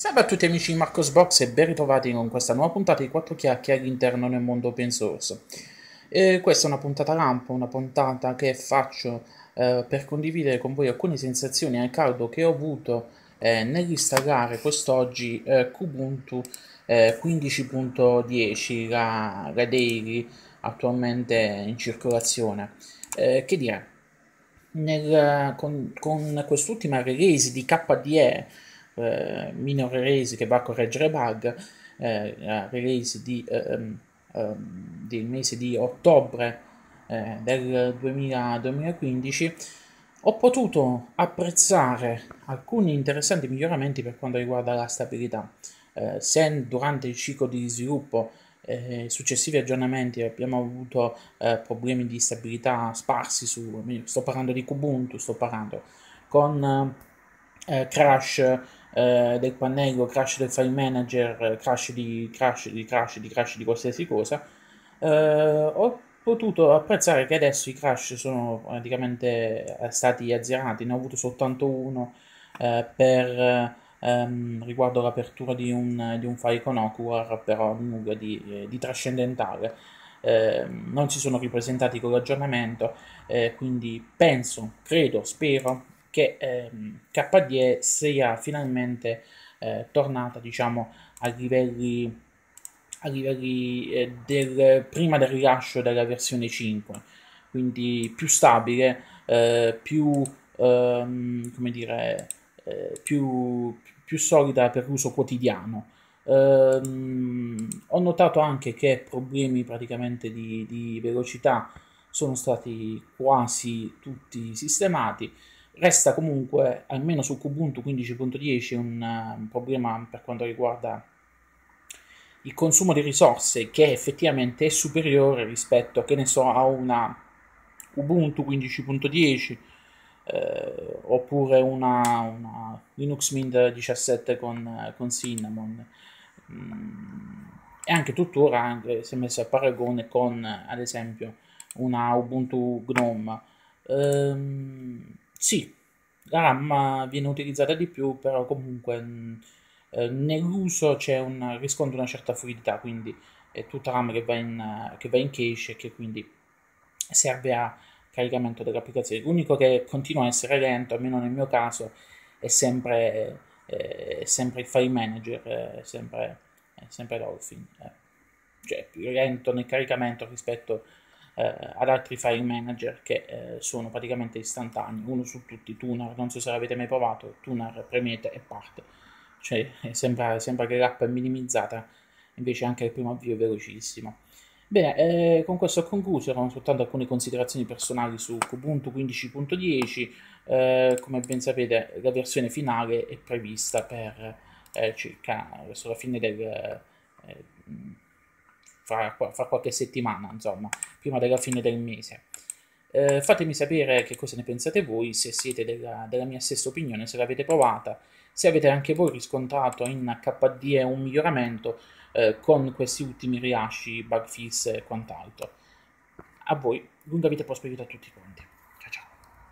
Salve a tutti amici di Marcosbox e ben ritrovati con questa nuova puntata di 4 chiacchiere all'interno del mondo open source. E questa è una puntata lampo, una puntata che faccio eh, per condividere con voi alcune sensazioni al caldo che ho avuto eh, nell'installare quest'oggi eh, Kubuntu 15.10, eh, la, la, daily attualmente in circolazione. Eh, che dire, nel, con, con quest'ultima release di KDE eh, minor release che va a correggere bug, eh, release di, eh, ehm, ehm, del mese di ottobre eh, del 2000, 2015, ho potuto apprezzare alcuni interessanti miglioramenti per quanto riguarda la stabilità. Eh, se durante il ciclo di sviluppo eh, successivi aggiornamenti abbiamo avuto eh, problemi di stabilità sparsi su sto parlando di Kubuntu sto parlando con eh, crash eh, del pannello, crash del file manager, crash di crash di crash di crash di qualsiasi cosa, eh, ho potuto apprezzare che adesso i crash sono praticamente eh, stati azzerati, ne ho avuto soltanto uno eh, per, ehm, riguardo l'apertura di un, di un file con Ocular, però nulla di, di trascendentale. Eh, non si sono ripresentati con l'aggiornamento, eh, quindi penso, credo, spero che ehm, KDE sia finalmente eh, tornata diciamo a livelli, a livelli eh, del, prima del rilascio della versione 5 quindi più stabile eh, più ehm, come dire eh, più, più solida per l'uso quotidiano ehm, ho notato anche che problemi praticamente di, di velocità sono stati quasi tutti sistemati Resta comunque, almeno su Kubuntu 15.10, un, problema per quanto riguarda il consumo di risorse che effettivamente è superiore rispetto, che ne so, a una Ubuntu 15.10 eh, oppure una, una, Linux Mint 17 con, con Cinnamon. Mm, e anche tuttora anche, si messo a paragone con, ad esempio, una Ubuntu Gnome. Um, sì, la RAM viene utilizzata di più, però comunque mm, eh, nell'uso c'è un riscontro una certa fluidità, quindi è tutta RAM che va in, che va in cache e che quindi serve a caricamento delle applicazioni. L'unico che continua a essere lento, almeno nel mio caso, è sempre, eh, sempre il file manager, è sempre, è sempre Dolphin. Eh. Cioè, più lento nel caricamento rispetto a eh, ad altri file manager che eh, sono praticamente istantanei, uno su tutti, Tunar, non so se l'avete mai provato, Tunar premete e parte, cioè eh, sembra, sembra che l'app è minimizzata, invece anche il primo avvio è velocissimo. Bene, eh, con questo ho concluso, erano soltanto alcune considerazioni personali su Ubuntu 15.10, eh, come ben sapete la versione finale è prevista per eh, circa verso la fine del fra, fra qualche settimana, insomma, prima della fine del mese. Eh, fatemi sapere che cosa ne pensate voi, se siete della, della mia stessa opinione, se l'avete provata, se avete anche voi riscontrato in KDE un miglioramento eh, con questi ultimi rilasci, bug fix e quant'altro. A voi, lunga vita e prosperità a tutti quanti.